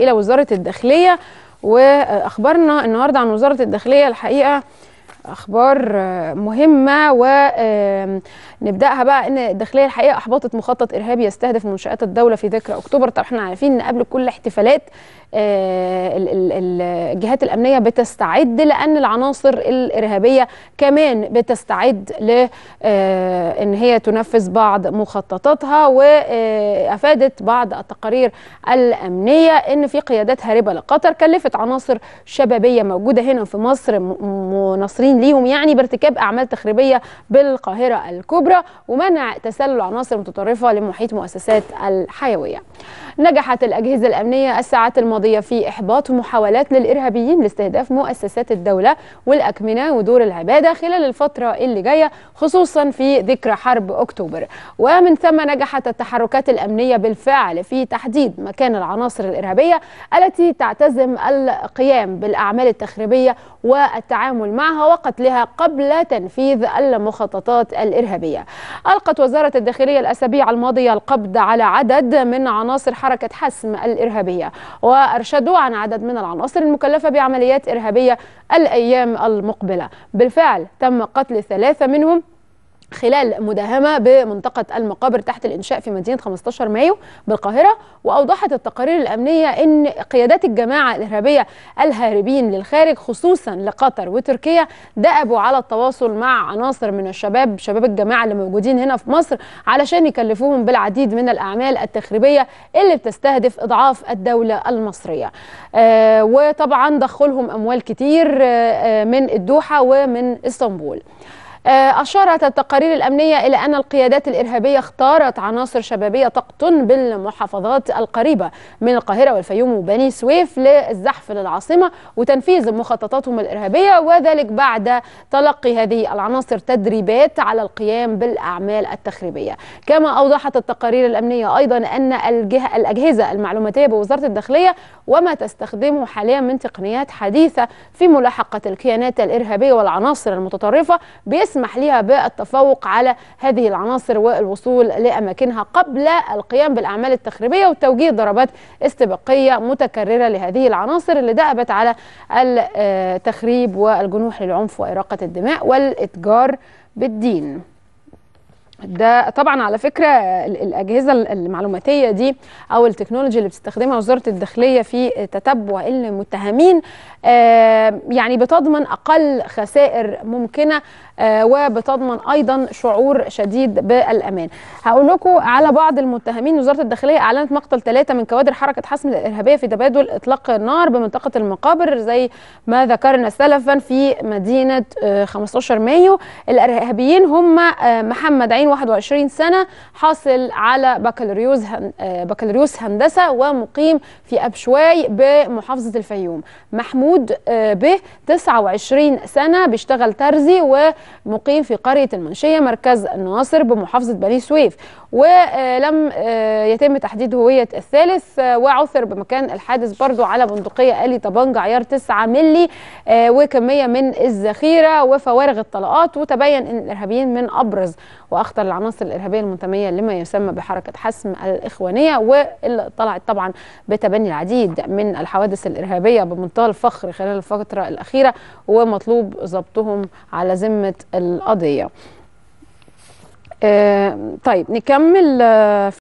الى وزاره الداخليه واخبرنا النهارده عن وزاره الداخليه الحقيقه اخبار آه، مهمه ونبداها بقى ان الداخليه الحقيقه احبطت مخطط ارهابي يستهدف منشات الدوله في ذكرى اكتوبر طبعا احنا عارفين ان قبل كل احتفالات آه، الجهات الامنيه بتستعد لان العناصر الارهابيه كمان بتستعد ل آه، ان هي تنفذ بعض مخططاتها وافادت بعض التقارير الامنيه ان في قيادات هاربه لقطر كلفت عناصر شبابيه موجوده هنا في مصر مناصرين المسؤولين ليهم يعني بارتكاب اعمال تخريبيه بالقاهره الكبرى ومنع تسلل عناصر متطرفه لمحيط مؤسسات الحيويه. نجحت الاجهزه الامنيه الساعات الماضيه في احباط محاولات للارهابيين لاستهداف مؤسسات الدوله والاكمنه ودور العباده خلال الفتره اللي جايه خصوصا في ذكرى حرب اكتوبر ومن ثم نجحت التحركات الامنيه بالفعل في تحديد مكان العناصر الارهابيه التي تعتزم القيام بالاعمال التخريبيه والتعامل معها سبقت لها قبل تنفيذ المخططات الإرهابية ألقت وزارة الداخلية الأسابيع الماضية القبض على عدد من عناصر حركة حسم الإرهابية وأرشدوا عن عدد من العناصر المكلفة بعمليات إرهابية الأيام المقبلة بالفعل تم قتل ثلاثة منهم خلال مداهمة بمنطقة المقابر تحت الإنشاء في مدينة 15 مايو بالقاهرة وأوضحت التقارير الأمنية أن قيادات الجماعة الإرهابية الهاربين للخارج خصوصا لقطر وتركيا دأبوا على التواصل مع عناصر من الشباب شباب الجماعة اللي موجودين هنا في مصر علشان يكلفوهم بالعديد من الأعمال التخريبية اللي بتستهدف إضعاف الدولة المصرية آه وطبعا ضخوا لهم أموال كتير آه،, آه من الدوحة ومن اسطنبول آه، أشارت التقارير الأمنية إلى أن القيادات الإرهابية اختارت عناصر شبابية تقطن بالمحافظات القريبة من القاهرة والفيوم وبني سويف للزحف للعاصمة وتنفيذ مخططاتهم الإرهابية وذلك بعد تلقي هذه العناصر تدريبات على القيام بالأعمال التخريبية كما أوضحت التقارير الأمنية أيضا أن الجهة الأجهزة المعلوماتية بوزارة الداخلية وما تستخدمه حاليا من تقنيات حديثة في ملاحقة الكيانات الإرهابية والعناصر المتطرفة بيس يسمح لها بالتفوق على هذه العناصر والوصول لأماكنها قبل القيام بالأعمال التخريبية وتوجيه ضربات استباقية متكررة لهذه العناصر اللي دأبت على التخريب والجنوح للعنف وإراقة الدماء والإتجار بالدين ده طبعا على فكره الاجهزه المعلوماتيه دي او التكنولوجي اللي بتستخدمها وزاره الداخليه في تتبع المتهمين آه، يعني بتضمن اقل خسائر ممكنه آه، وبتضمن ايضا شعور شديد بالامان. هقول لكم على بعض المتهمين وزاره الداخليه اعلنت مقتل ثلاثه من كوادر حركه حسم الارهابيه في تبادل اطلاق النار بمنطقه المقابر زي ما ذكرنا سلفا في مدينه 15 آه، مايو الارهابيين هم محمد عين 21 سنه حاصل على بكالوريوس آه، بكالوريوس هندسه ومقيم في ابشواي بمحافظه الفيوم محمود آه، به 29 سنه بيشتغل ترزي ومقيم في قريه المنشيه مركز الناصر بمحافظه بني سويف ولم آه، يتم تحديد هوية الثالث آه، وعثر بمكان الحادث برضو على بندقية آلي طبنجة عيار 9 ملي آه، وكمية من الذخيرة وفوارغ الطلقات وتبين أن الإرهابيين من أبرز وأخطر العناصر الإرهابية المنتمية لما يسمى بحركة حسم الإخوانية واللي طبعا بتبني العديد من الحوادث الإرهابية بمنتهى الفخر خلال الفترة الأخيرة ومطلوب ضبطهم على ذمة القضية آه، طيب نكمل آه،